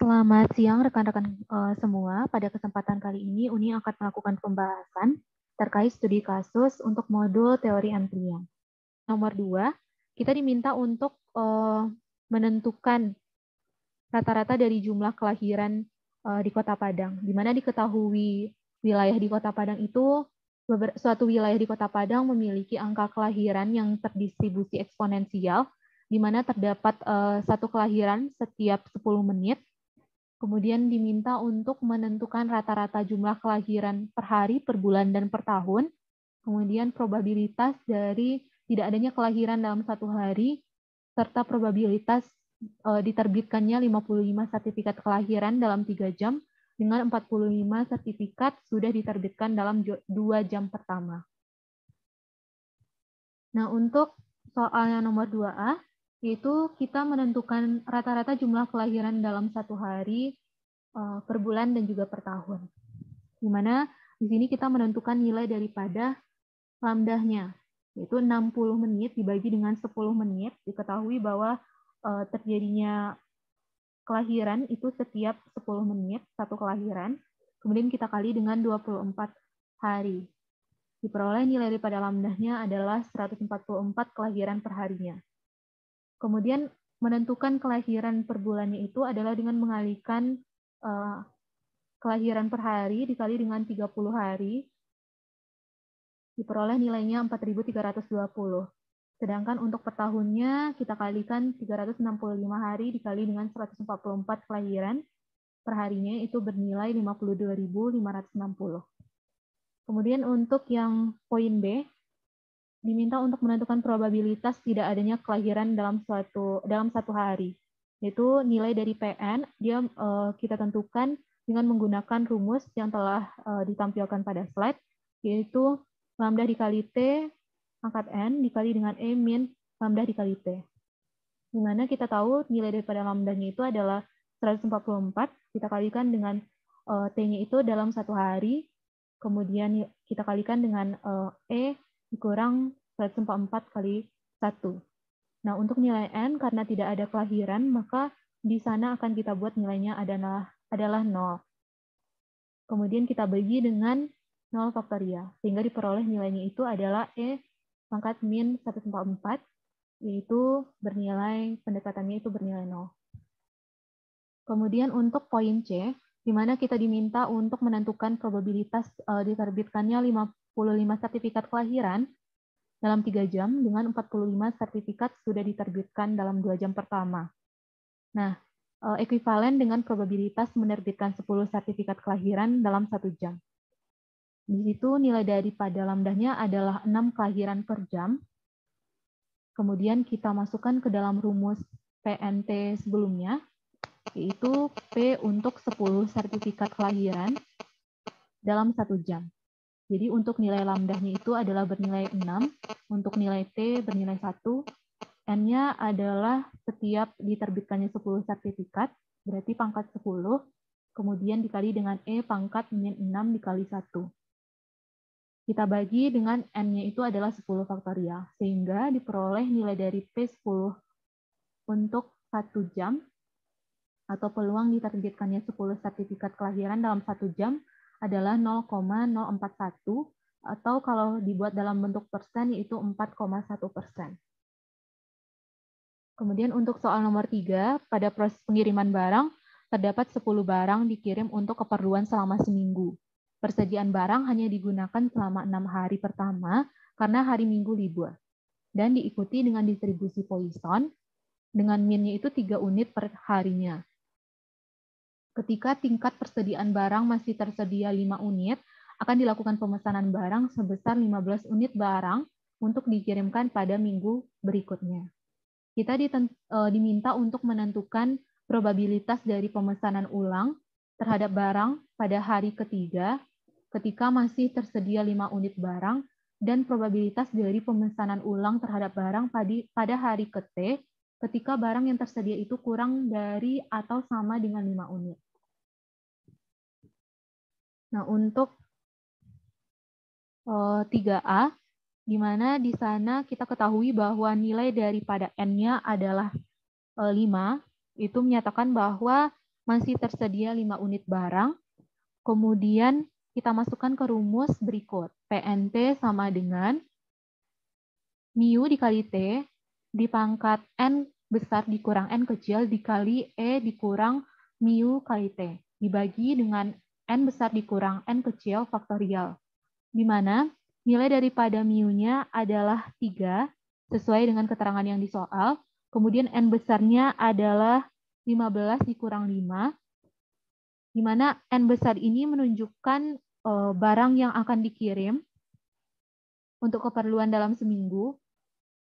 Selamat siang rekan-rekan uh, semua. Pada kesempatan kali ini Uni akan melakukan pembahasan terkait studi kasus untuk modul teori antrian. Nomor dua, kita diminta untuk uh, menentukan rata-rata dari jumlah kelahiran uh, di Kota Padang, di mana diketahui wilayah di Kota Padang itu suatu wilayah di Kota Padang memiliki angka kelahiran yang terdistribusi eksponensial, di mana terdapat uh, satu kelahiran setiap 10 menit kemudian diminta untuk menentukan rata-rata jumlah kelahiran per hari, per bulan, dan per tahun, kemudian probabilitas dari tidak adanya kelahiran dalam satu hari, serta probabilitas e, diterbitkannya 55 sertifikat kelahiran dalam 3 jam, dengan 45 sertifikat sudah diterbitkan dalam dua jam pertama. Nah, untuk soalnya nomor 2A, yaitu kita menentukan rata-rata jumlah kelahiran dalam satu hari, eh, per bulan, dan juga per tahun. Di mana di sini kita menentukan nilai daripada lambdahnya, yaitu 60 menit dibagi dengan 10 menit, diketahui bahwa eh, terjadinya kelahiran itu setiap 10 menit, satu kelahiran, kemudian kita kali dengan 24 hari. Diperoleh nilai daripada lambdahnya adalah 144 kelahiran perharinya. Kemudian menentukan kelahiran per bulannya itu adalah dengan mengalihkan uh, kelahiran per hari dikali dengan 30 hari diperoleh nilainya 4320. Sedangkan untuk per tahunnya kita kalikan 365 hari dikali dengan 144 kelahiran per harinya itu bernilai 52.560. Kemudian untuk yang poin B, diminta untuk menentukan probabilitas tidak adanya kelahiran dalam suatu dalam satu hari. Yaitu nilai dari PN dia uh, kita tentukan dengan menggunakan rumus yang telah uh, ditampilkan pada slide yaitu lambda dikali T angkat N dikali dengan E min lambda dikali T. Di kita tahu nilai daripada lambdanya itu adalah 144 kita kalikan dengan uh, T-nya itu dalam satu hari kemudian kita kalikan dengan uh, E dikurang slide 4 kali 1. Nah, untuk nilai N, karena tidak ada kelahiran, maka di sana akan kita buat nilainya adalah, adalah 0. Kemudian kita bagi dengan 0 faktorial, ya, sehingga diperoleh nilainya itu adalah E pangkat min 144, yaitu bernilai, pendekatannya itu bernilai 0. Kemudian untuk poin C, di mana kita diminta untuk menentukan probabilitas uh, diterbitkannya 55 sertifikat kelahiran dalam tiga jam dengan 45 sertifikat sudah diterbitkan dalam dua jam pertama. Nah, ekuivalen eh, dengan probabilitas menerbitkan 10 sertifikat kelahiran dalam satu jam. Di situ nilai daripada lambdanya adalah 6 kelahiran per jam. Kemudian kita masukkan ke dalam rumus PNT sebelumnya, yaitu P untuk 10 sertifikat kelahiran dalam satu jam. Jadi untuk nilai lambdanya itu adalah bernilai 6, untuk nilai T bernilai 1, N-nya adalah setiap diterbitkannya 10 sertifikat, berarti pangkat 10, kemudian dikali dengan E pangkat min 6 dikali 1. Kita bagi dengan N-nya itu adalah 10 faktorial, sehingga diperoleh nilai dari P10 untuk 1 jam, atau peluang diterbitkannya 10 sertifikat kelahiran dalam 1 jam, adalah 0,041 atau kalau dibuat dalam bentuk persen yaitu 4,1 persen. Kemudian untuk soal nomor tiga, pada proses pengiriman barang, terdapat 10 barang dikirim untuk keperluan selama seminggu. Persediaan barang hanya digunakan selama enam hari pertama karena hari minggu libur. Dan diikuti dengan distribusi poison dengan minnya itu tiga unit per harinya. Ketika tingkat persediaan barang masih tersedia 5 unit, akan dilakukan pemesanan barang sebesar 15 unit barang untuk dikirimkan pada minggu berikutnya. Kita e, diminta untuk menentukan probabilitas dari pemesanan ulang terhadap barang pada hari ketiga ketika masih tersedia 5 unit barang dan probabilitas dari pemesanan ulang terhadap barang pada hari ketiga ketika barang yang tersedia itu kurang dari atau sama dengan 5 unit. Nah, untuk 3A, eh, di mana di sana kita ketahui bahwa nilai daripada N-nya adalah 5, eh, itu menyatakan bahwa masih tersedia 5 unit barang. Kemudian kita masukkan ke rumus berikut. PNT sama dengan mu dikali T di pangkat N besar dikurang N kecil dikali E dikurang mu kali T dibagi dengan N besar dikurang N kecil faktorial, di mana nilai daripada mu-nya adalah 3 sesuai dengan keterangan yang di soal, kemudian N besarnya adalah 15 dikurang 5, di mana N besar ini menunjukkan eh, barang yang akan dikirim untuk keperluan dalam seminggu,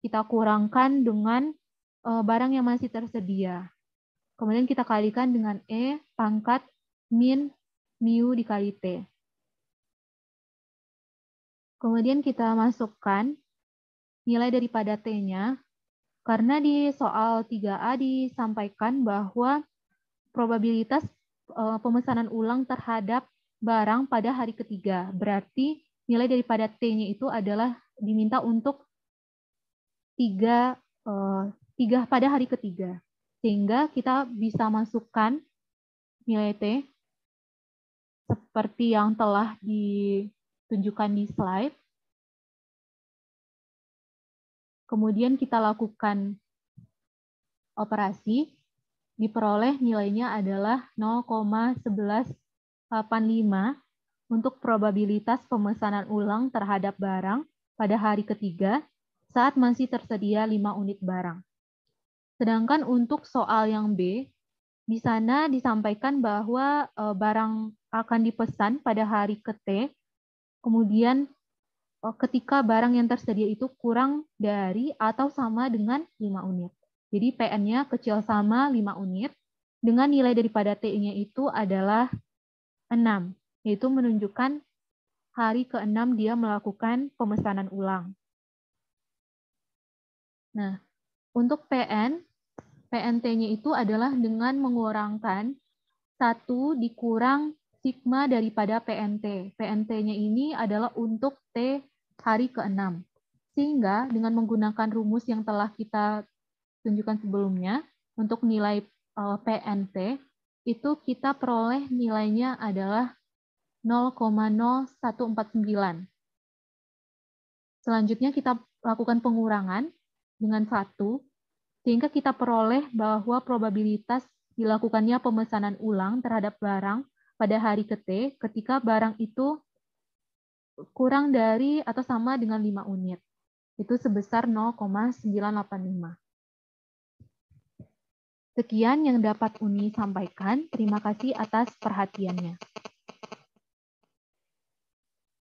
kita kurangkan dengan uh, barang yang masih tersedia. Kemudian kita kalikan dengan E pangkat min mu dikali T. Kemudian kita masukkan nilai daripada T-nya, karena di soal 3A disampaikan bahwa probabilitas uh, pemesanan ulang terhadap barang pada hari ketiga, berarti nilai daripada T-nya itu adalah diminta untuk tiga, eh, tiga pada hari ketiga. Sehingga kita bisa masukkan nilai T seperti yang telah ditunjukkan di slide. Kemudian kita lakukan operasi, diperoleh nilainya adalah 0,1185 untuk probabilitas pemesanan ulang terhadap barang pada hari ketiga saat masih tersedia 5 unit barang. Sedangkan untuk soal yang B, di sana disampaikan bahwa e, barang akan dipesan pada hari ke T, kemudian e, ketika barang yang tersedia itu kurang dari atau sama dengan 5 unit. Jadi PN-nya kecil sama 5 unit, dengan nilai daripada T-nya itu adalah 6, yaitu menunjukkan hari ke-6 dia melakukan pemesanan ulang. Nah, untuk PN, PNT-nya itu adalah dengan mengurangkan satu dikurang sigma daripada PNT. PNT-nya ini adalah untuk T hari ke-6. Sehingga dengan menggunakan rumus yang telah kita tunjukkan sebelumnya, untuk nilai eh, PNT, itu kita peroleh nilainya adalah 0,0149. Selanjutnya kita lakukan pengurangan dengan satu, sehingga kita peroleh bahwa probabilitas dilakukannya pemesanan ulang terhadap barang pada hari ke-T ketika barang itu kurang dari atau sama dengan 5 unit. Itu sebesar 0,985. Sekian yang dapat Uni sampaikan. Terima kasih atas perhatiannya.